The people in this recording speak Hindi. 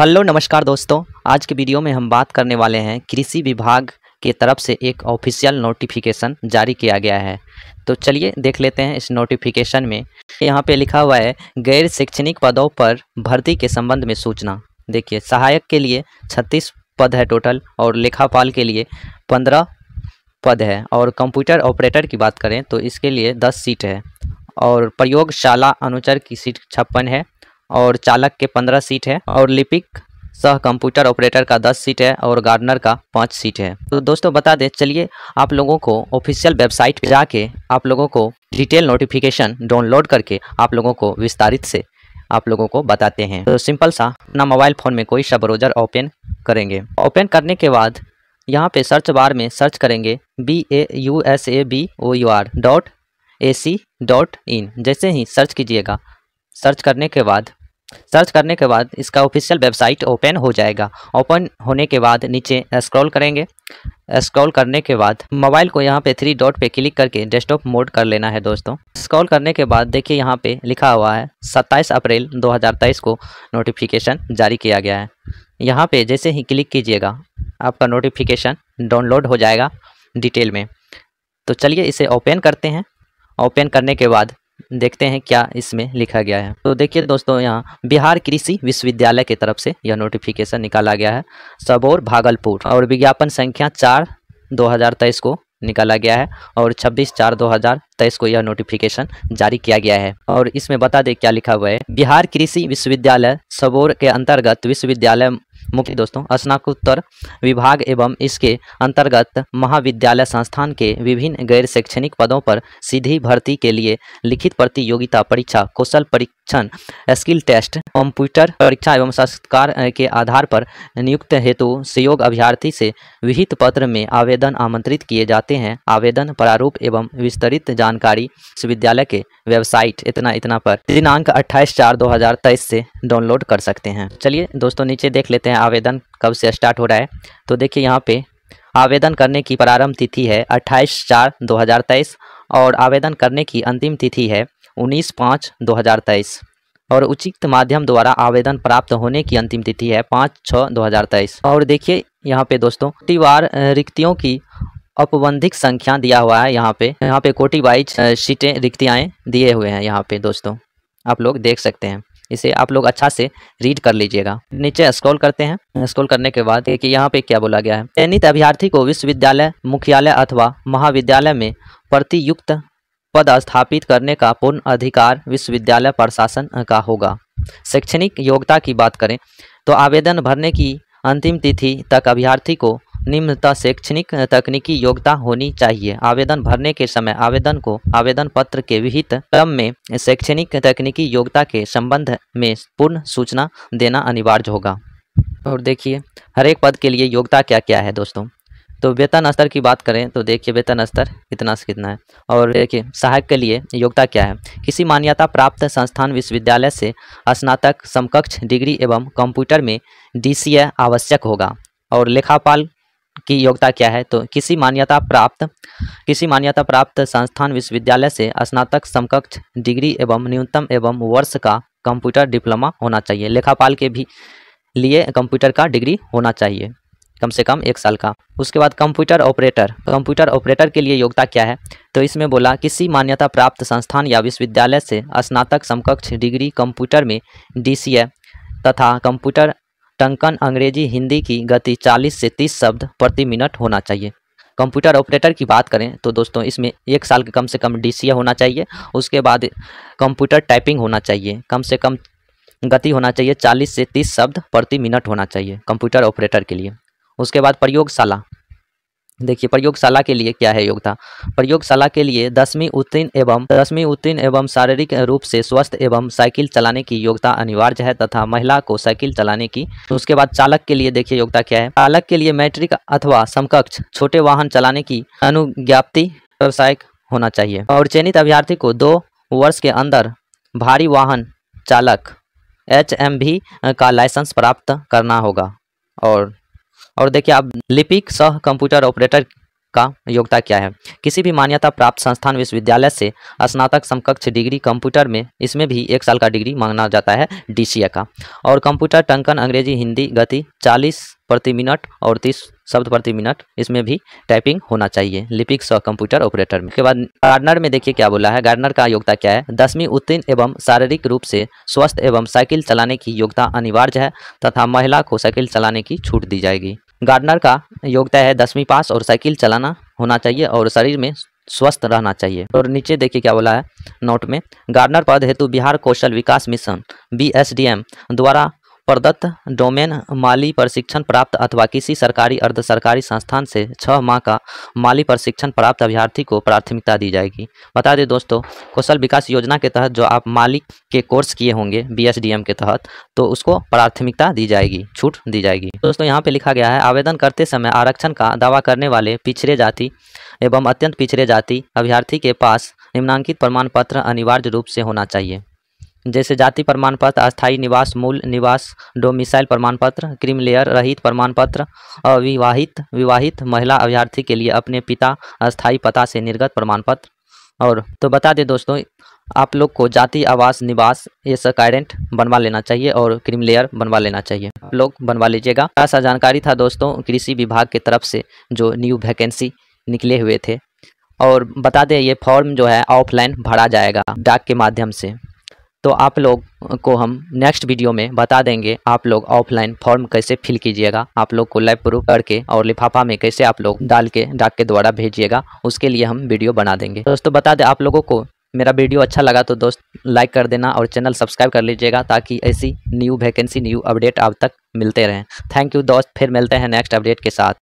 हेलो नमस्कार दोस्तों आज के वीडियो में हम बात करने वाले हैं कृषि विभाग के तरफ से एक ऑफिशियल नोटिफिकेशन जारी किया गया है तो चलिए देख लेते हैं इस नोटिफिकेशन में यहाँ पे लिखा हुआ है गैर शैक्षणिक पदों पर भर्ती के संबंध में सूचना देखिए सहायक के लिए छत्तीस पद है टोटल और लेखापाल के लिए पंद्रह पद है और कंप्यूटर ऑपरेटर की बात करें तो इसके लिए दस सीट है और प्रयोगशाला अनुचर की सीट छप्पन है और चालक के पंद्रह सीट है और लिपिक सह कंप्यूटर ऑपरेटर का दस सीट है और गार्डनर का पाँच सीट है तो दोस्तों बता दें चलिए आप लोगों को ऑफिशियल वेबसाइट पर जाके आप लोगों को डिटेल नोटिफिकेशन डाउनलोड करके आप लोगों को विस्तारित से आप लोगों को बताते हैं तो सिंपल सा अपना मोबाइल फ़ोन में कोई सा ब्रोजर ओपन करेंगे ओपन करने के बाद यहाँ पे सर्च बार में सर्च करेंगे B A U S A B O U R dot A C dot in जैसे ही सर्च कीजिएगा सर्च करने के बाद सर्च करने के बाद इसका ऑफिशियल वेबसाइट ओपन हो जाएगा ओपन होने के बाद नीचे स्क्रॉल करेंगे स्क्रॉल करने के बाद मोबाइल को यहाँ पे थ्री डॉट पे क्लिक करके डेस्कटॉप मोड कर लेना है दोस्तों स्क्रॉल करने के बाद देखिए यहाँ पे लिखा हुआ है 27 अप्रैल 2023 को नोटिफिकेशन जारी किया गया है यहाँ पे जैसे ही क्लिक कीजिएगा आपका नोटिफिकेशन डाउनलोड हो जाएगा डिटेल में तो चलिए इसे ओपन करते हैं ओपन करने के बाद देखते हैं क्या इसमें लिखा गया है तो देखिए दोस्तों यहाँ बिहार कृषि विश्वविद्यालय की तरफ से यह नोटिफिकेशन निकाला गया है सबौर भागलपुर और विज्ञापन संख्या चार 2023 को निकाला गया है और 26 चार 2023 को यह नोटिफिकेशन जारी किया गया है और इसमें बता दें क्या लिखा हुआ है बिहार कृषि विश्वविद्यालय सबौर के अंतर्गत विश्वविद्यालय मुख्य दोस्तों स्नाकोत्तर विभाग एवं इसके अंतर्गत महाविद्यालय संस्थान के विभिन्न गैर शैक्षणिक पदों पर सीधी भर्ती के लिए लिखित प्रतियोगिता परीक्षा कौशल परीक्षण स्किल टेस्ट कंप्यूटर परीक्षा एवं संस्कार के आधार पर नियुक्त हेतु सहयोग अभ्यर्थी से विहित पत्र में आवेदन आमंत्रित किए जाते हैं आवेदन प्रारूप एवं विस्तृत जानकारी विश्वविद्यालय के वेबसाइट इतना इतना पर दिनांक अट्ठाईस चार दो से डाउनलोड कर सकते हैं चलिए दोस्तों नीचे देख लेते हैं आवेदन कब से स्टार्ट हो रहा है तो देखिए यहाँ पे आवेदन करने की प्रारंभ तिथि है 28 चार 2023 और आवेदन करने की अंतिम तिथि है 19 पाँच 2023 और उचित माध्यम द्वारा आवेदन प्राप्त होने की अंतिम तिथि है पाँच छः दो और देखिए यहाँ पे दोस्तों कोटिवार रिक्तियों की अपबंधिक संख्या दिया हुआ है यहाँ पे यहाँ पे कोटी वाइज सीटें रिक्तियाँ दिए हुए हैं यहाँ पे दोस्तों आप लोग देख सकते हैं इसे आप लोग अच्छा से रीड कर लीजिएगा नीचे स्क्रॉल करते हैं स्क्रॉल करने के बाद कि यहाँ पे क्या बोला गया है चयनित अभ्यर्थी को विश्वविद्यालय मुख्यालय अथवा महाविद्यालय में प्रतियुक्त पद स्थापित करने का पूर्ण अधिकार विश्वविद्यालय प्रशासन का होगा शैक्षणिक योग्यता की बात करें तो आवेदन भरने की अंतिम तिथि तक अभ्यर्थी को निम्नता शैक्षणिक तकनीकी योग्यता होनी चाहिए आवेदन भरने के समय आवेदन को आवेदन पत्र के विहित क्रम में शैक्षणिक तकनीकी योग्यता के संबंध में पूर्ण सूचना देना अनिवार्य होगा और देखिए हर एक पद के लिए योग्यता क्या क्या है दोस्तों तो वेतन स्तर की बात करें तो देखिए वेतन स्तर कितना से कितना है और देखिए सहायक के लिए योग्यता क्या है किसी मान्यता प्राप्त संस्थान विश्वविद्यालय से स्नातक समकक्ष डिग्री एवं कंप्यूटर में डी आवश्यक होगा और लेखापाल की योग्यता क्या है तो किसी मान्यता प्राप्त किसी मान्यता प्राप्त संस्थान विश्वविद्यालय से स्नातक समकक्ष डिग्री एवं न्यूनतम एवं वर्ष का कंप्यूटर डिप्लोमा होना चाहिए लेखापाल के भी लिए कंप्यूटर का डिग्री होना चाहिए कम से कम एक साल का उसके बाद कंप्यूटर ऑपरेटर कंप्यूटर ऑपरेटर के लिए योग्यता क्या है तो इसमें बोला किसी मान्यता प्राप्त संस्थान या विश्वविद्यालय से स्नातक समकक्ष डिग्री कंप्यूटर में डी तथा कंप्यूटर टंकन अंग्रेजी हिंदी की गति 40 से 30 शब्द प्रति मिनट होना चाहिए कंप्यूटर ऑपरेटर की बात करें तो दोस्तों इसमें एक साल के कम से कम डी होना चाहिए उसके बाद कंप्यूटर टाइपिंग होना चाहिए कम से कम गति होना चाहिए 40 से 30 शब्द प्रति मिनट होना चाहिए कंप्यूटर ऑपरेटर के लिए उसके बाद प्रयोगशाला देखिए प्रयोगशाला के लिए क्या है योग्यता प्रयोगशाला के लिए दसवीं उत्तीर्ण एवं दसवीं उत्तीर्ण एवं शारीरिक रूप से स्वस्थ एवं साइकिल चलाने की योग्यता अनिवार्य है तथा महिला को साइकिल चलाने की तो उसके बाद चालक के लिए देखिए योग्यता क्या है चालक के लिए मैट्रिक अथवा समकक्ष छोटे वाहन चलाने की अनुज्ञाप्ति व्यवसायिक होना चाहिए और चयनित अभ्यार्थी को दो वर्ष के अंदर भारी वाहन चालक एच का लाइसेंस प्राप्त करना होगा और और देखिए आप लिपिक सह कंप्यूटर ऑपरेटर का योग्यता क्या है किसी भी मान्यता प्राप्त संस्थान विश्वविद्यालय से स्नातक समकक्ष डिग्री कंप्यूटर में इसमें भी एक साल का डिग्री मांगना जाता है डी का और कंप्यूटर टंकन अंग्रेजी हिंदी गति चालीस प्रति मिनट और तीस शब्द प्रति मिनट इसमें भी टाइपिंग होना चाहिए लिपिक और कंप्यूटर ऑपरेटर में के बाद गार्डनर में देखिए क्या बोला है गार्डनर का योग्यता क्या है दसवीं उत्तीर्ण एवं शारीरिक रूप से स्वस्थ एवं साइकिल चलाने की योग्यता अनिवार्य है तथा महिला को साइकिल चलाने की छूट दी जाएगी गार्डनर का योग्यता है दसवीं पास और साइकिल चलाना होना चाहिए और शरीर में स्वस्थ रहना चाहिए और नीचे देखिए क्या बोला है नोट में गार्डनर पद हेतु बिहार कौशल विकास मिशन बी द्वारा प्रदत्त डोमेन माली प्रशिक्षण प्राप्त अथवा किसी सरकारी अर्ध सरकारी संस्थान से छः माह का माली प्रशिक्षण प्राप्त अभ्यर्थी को प्राथमिकता दी जाएगी बता दें दोस्तों कौशल विकास योजना के तहत जो आप माली के कोर्स किए होंगे बीएसडीएम के तहत तो उसको प्राथमिकता दी जाएगी छूट दी जाएगी दोस्तों यहाँ पर लिखा गया है आवेदन करते समय आरक्षण का दावा करने वाले पिछड़े जाति एवं अत्यंत पिछड़े जाति अभ्यर्थी के पास निम्नांकित प्रमाण पत्र अनिवार्य रूप से होना चाहिए जैसे जाति प्रमाण पत्र अस्थायी निवास मूल निवास डोमिसाइल प्रमाण पत्र क्रीम लेयर रहित प्रमाण पत्र अविवाहित विवाहित महिला अभ्यर्थी के लिए अपने पिता अस्थायी पता से निर्गत प्रमाण पत्र और तो बता दें दोस्तों आप लोग को जाति आवास निवास ये सब कारेंट बनवा लेना चाहिए और क्रीम लेयर बनवा लेना चाहिए आप लोग बनवा लीजिएगा ऐसा जानकारी था दोस्तों कृषि विभाग के तरफ से जो न्यू वैकेंसी निकले हुए थे और बता दें ये फॉर्म जो है ऑफलाइन भरा जाएगा डाक के माध्यम से तो आप लोग को हम नेक्स्ट वीडियो में बता देंगे आप लोग ऑफलाइन फॉर्म कैसे फिल कीजिएगा आप लोग को लाइव प्रूफ करके और लिफाफा में कैसे आप लोग डाल के डाक के द्वारा भेजिएगा उसके लिए हम वीडियो बना देंगे दोस्तों बता दें आप लोगों को मेरा वीडियो अच्छा लगा तो दोस्त लाइक कर देना और चैनल सब्सक्राइब कर लीजिएगा ताकि ऐसी न्यू वैकेंसी न्यू अपडेट आप तक मिलते रहें थैंक यू दोस्त फिर मिलते हैं नेक्स्ट अपडेट के साथ